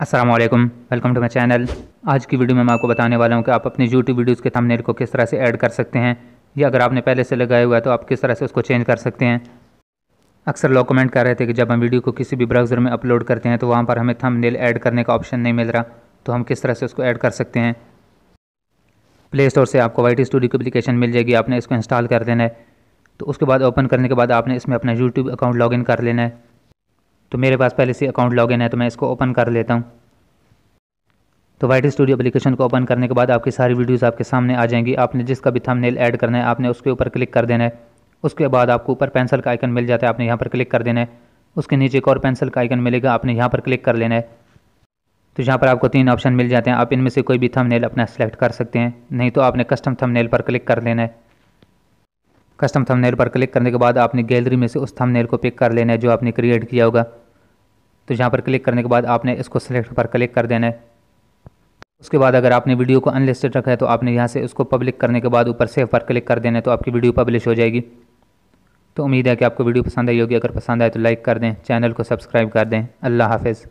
Aslam welcome to my channel आज की video में मैं आपको बताने वाला हूँ कि आप अपने यूट्यूब वीडियोज़ के थंबनेल को किस तरह से ऐड कर सकते हैं या अगर आपने पहले से लगाया हुआ है तो आप किस तरह से उसको चेंज कर सकते हैं अक्सर लोग कमेंट कर रहे थे कि जब हम वीडियो को किसी भी ब्राउज़र में अपलोड करते हैं तो वहाँ पर हमें थंबनेल ऐड करने का ऑप्शन नहीं मिल रहा तो हम किस तरह से उसको ऐड कर सकते हैं प्ले स्टोर से आपको वाई स्टूडियो की एप्लीकेशन मिल जाएगी आपने इसको इंस्टॉल कर देना है तो उसके बाद ओपन करने के बाद आपने इसमें अपना यूट्यूब अकाउंट लॉगिन कर लेना है तो मेरे पास पहले से अकाउंट लॉगिन है तो मैं इसको ओपन कर लेता हूँ तो वाइट स्टूडियो एप्लीकेशन को ओपन करने के बाद आपकी सारी वीडियोस आपके सामने आ जाएंगी आपने जिसका भी थंबनेल ऐड करना है आपने उसके ऊपर क्लिक कर देना है उसके बाद आपको ऊपर पेंसिल का आइकन मिल जाता है आपने यहाँ पर क्लिक कर देना है उसके नीचे एक और पेंसिल का आइकन मिलेगा आपने यहाँ पर क्लिक कर लेना है तो यहाँ पर आपको तीन ऑप्शन मिल जाते हैं आप इनमें से कोई भी थम अपना सेलेक्ट कर सकते हैं नहीं तो आपने कस्टम थम पर क्लिक कर लेना है कस्टम थम पर क्लिक करने के बाद आपने गैलरी में से उस थम को पिक कर लेना है जो आपने क्रिएट किया होगा तो यहाँ पर क्लिक करने के बाद आपने इसको सिलेक्ट पर क्लिक कर देना है उसके बाद अगर आपने वीडियो को अनलिस्टेड रखा है तो आपने यहाँ से उसको पब्लिक करने के बाद ऊपर सेव पर क्लिक कर देना है तो आपकी वीडियो पब्लिश हो जाएगी तो उम्मीद है कि आपको वीडियो पसंद आई होगी अगर पसंद आए तो लाइक कर दें चैनल को सब्सक्राइब कर दें अल्लाह हाफिज़